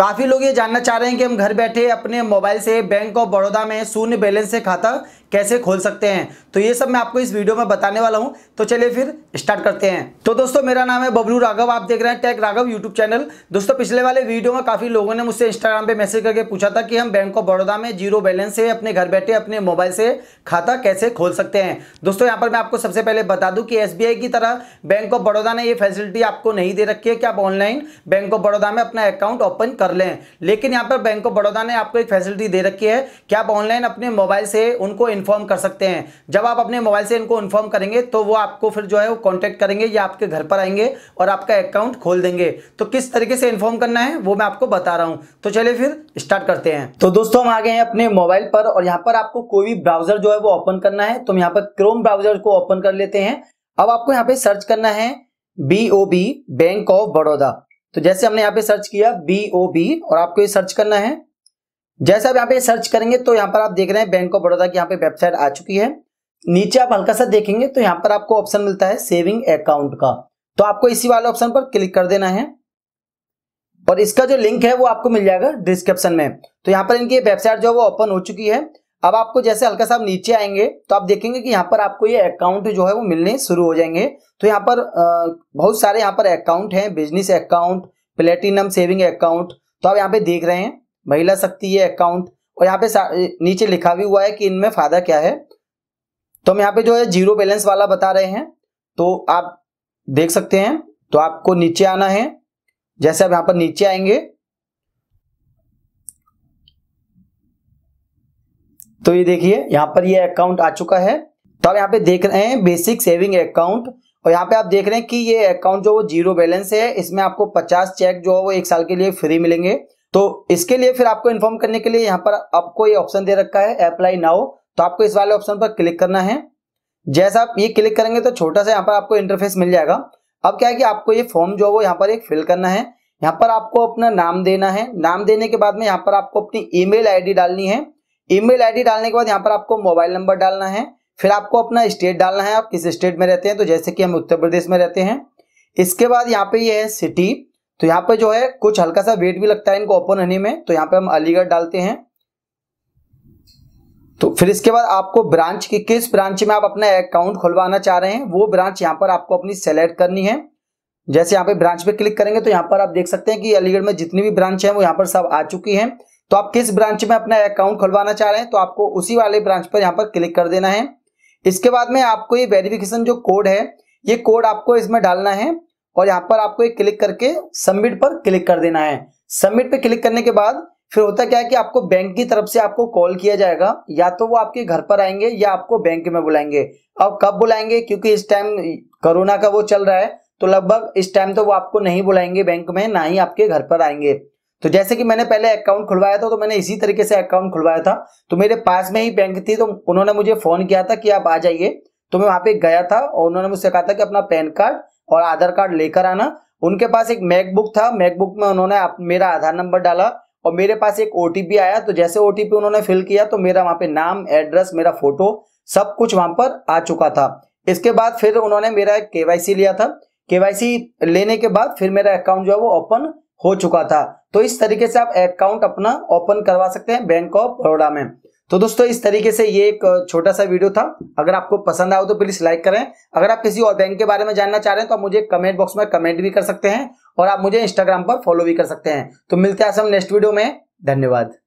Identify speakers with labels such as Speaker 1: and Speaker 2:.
Speaker 1: काफ़ी लोग ये जानना चाह रहे हैं कि हम घर बैठे अपने मोबाइल से बैंक ऑफ बड़ौदा में शून्य बैलेंस से खाता कैसे खोल सकते हैं तो ये सब मैं आपको इस वीडियो में बताने वाला हूँ तो चलिए फिर स्टार्ट करते हैं तो दोस्तों मेरा नाम है बबलू राघव आप देख रहे हैं टैग राघव यूट्यूब चैनल दोस्तों पिछले वाले वीडियो में काफ़ी लोगों ने मुझसे इंस्टाग्राम पर मैसेज करके पूछा था कि हम बैंक ऑफ बड़ौदा में जीरो बैलेंस से अपने घर बैठे अपने मोबाइल से खाता कैसे खोल सकते हैं दोस्तों यहाँ पर मैं आपको सबसे पहले बता दूँ कि एस की तरह बैंक ऑफ बड़ौदा ने ये फैसिलिटी आपको नहीं दे रखी है कि आप ऑनलाइन बैंक ऑफ बड़ौदा में अपना अकाउंट ओपन कर लें लेकिन यहाँ पर बैंक ऑफ बड़ौदा ने आपको एक फैसिलिटी दे रखी है कि आप ऑनलाइन अपने मोबाइल से उनको इन्फॉर्म कर सकते हैं जब आप अपने मोबाइल से इनको इन्फॉर्म करेंगे तो वो आपको फिर जो है वो कॉन्टैक्ट करेंगे या आपके घर पर आएंगे और आपका अकाउंट खोल देंगे तो किस तरीके से इन्फॉर्म करना है वो मैं आपको बता रहा हूँ तो चलिए फिर स्टार्ट करते हैं तो दोस्तों हम आ गए हैं अपने मोबाइल पर और यहाँ पर आपको कोई भी ब्राउजर जो है वो ओपन करना है तो हम यहाँ पर क्रोम ब्राउजर को ओपन कर लेते हैं अब आपको यहाँ पे सर्च करना है B O B bank of Baroda तो जैसे हमने यहाँ पे सर्च किया बी ओ बी और आपको ये सर्च करना है जैसे आप यहाँ पे सर्च करेंगे तो यहाँ पर आप देख रहे हैं बैंक ऑफ बड़ौदा की यहाँ पे वेबसाइट आ चुकी है नीचे आप हल्का सा देखेंगे तो यहाँ पर आपको ऑप्शन मिलता है सेविंग अकाउंट का तो आपको इसी वाले ऑप्शन पर क्लिक कर देना है और इसका जो लिंक है वो आपको मिल जाएगा डिस्क्रिप्शन में तो यहाँ पर इनकी वेबसाइट जो है वो ओपन हो चुकी है अब आपको जैसे हल्का सा आप नीचे आएंगे तो आप देखेंगे कि यहाँ पर आपको ये अकाउंट जो है वो मिलने शुरू हो जाएंगे तो यहाँ पर बहुत सारे यहाँ पर अकाउंट हैं business account platinum saving account तो आप यहाँ पे देख रहे हैं महिला शक्ति ये अकाउंट और यहाँ पे नीचे लिखा भी हुआ है कि इनमें फायदा क्या है तो हम यहाँ पे जो है जीरो बैलेंस वाला बता रहे हैं तो आप देख सकते हैं तो आपको नीचे आना है जैसे आप यहाँ पर नीचे आएंगे तो ये देखिए यहाँ पर ये अकाउंट आ चुका है तो आप यहाँ पे देख रहे हैं बेसिक सेविंग अकाउंट और यहाँ पे आप देख रहे हैं कि ये अकाउंट जो वो जीरो बैलेंस है इसमें आपको 50 चेक जो है वो एक साल के लिए फ्री मिलेंगे तो इसके लिए फिर आपको इन्फॉर्म करने के लिए यहाँ पर आपको ये ऑप्शन दे रखा है अप्लाई नाउ तो आपको इस वाले ऑप्शन पर क्लिक करना है जैसा आप ये क्लिक करेंगे तो छोटा सा यहाँ पर आपको इंटरफेस मिल जाएगा अब क्या है कि आपको ये फॉर्म जो है वो यहाँ पर एक फिल करना है यहाँ पर आपको अपना नाम देना है नाम देने के बाद में यहाँ पर आपको अपनी ईमेल आईडी डालनी है ईमेल आईडी डालने के बाद यहाँ पर आपको मोबाइल नंबर डालना है फिर आपको अपना स्टेट डालना है आप किस स्टेट में रहते हैं तो जैसे कि हम उत्तर प्रदेश में रहते हैं इसके बाद यहाँ पे ये है सिटी तो यहाँ पे जो है कुछ हल्का सा वेट भी लगता है इनको ओपन होने में तो यहाँ पे हम अलीगढ़ डालते हैं तो फिर इसके बाद आपको ब्रांच की किस ब्रांच में आप अपना अकाउंट खुलवाना चाह रहे हैं वो ब्रांच यहाँ पर आपको अपनी सेलेक्ट करनी है जैसे यहाँ पे ब्रांच पे क्लिक करेंगे तो यहाँ पर आप देख सकते हैं कि अलीगढ़ में जितनी भी ब्रांच है वो यहाँ पर सब आ चुकी है तो आप किस ब्रांच में अपना अकाउंट खुलवाना चाह रहे हैं तो आपको उसी वाले ब्रांच पर यहाँ पर क्लिक कर देना है इसके बाद में आपको ये वेरिफिकेशन जो कोड है ये कोड आपको इसमें डालना है और यहाँ पर आपको एक क्लिक करके सबमिट पर क्लिक कर देना है सबमिट पे क्लिक करने के बाद फिर होता क्या है कि आपको बैंक की तरफ से आपको कॉल किया जाएगा या तो वो आपके घर पर आएंगे या आपको बैंक में बुलाएंगे अब कब बुलाएंगे क्योंकि इस टाइम कोरोना का वो चल रहा है तो लगभग इस टाइम तो वो आपको नहीं बुलाएंगे बैंक में ना ही आपके घर पर आएंगे तो जैसे कि मैंने पहले अकाउंट खुलवाया था तो मैंने इसी तरीके से अकाउंट खुलवाया था तो मेरे पास में ही बैंक थी तो उन्होंने मुझे फोन किया था कि आप आ जाइए तो मैं वहां पे गया था और उन्होंने मुझसे कहा था कि अपना पैन कार्ड और आधार कार्ड लेकर आना उनके पास एक मैकबुक था मैकबुक में उन्होंने मेरा आधार नंबर डाला और मेरे पास एक ओटीपी आया तो जैसे ओटीपी उन्होंने फिल किया तो मेरा वहां पे नाम एड्रेस मेरा फोटो सब कुछ वहां पर आ चुका था इसके बाद फिर उन्होंने मेरा केवाईसी लिया था केवाईसी लेने के बाद फिर मेरा अकाउंट जो है वो ओपन हो चुका था तो इस तरीके से आप अकाउंट अपना ओपन करवा सकते हैं बैंक ऑफ बड़ोड़ा में तो दोस्तों इस तरीके से ये एक छोटा सा वीडियो था अगर आपको पसंद आया तो प्लीज लाइक करें अगर आप किसी और बैंक के बारे में जानना चाह रहे हैं तो आप मुझे कमेंट बॉक्स में कमेंट भी कर सकते हैं और आप मुझे इंस्टाग्राम पर फॉलो भी कर सकते हैं तो मिलते हैं हम नेक्स्ट वीडियो में धन्यवाद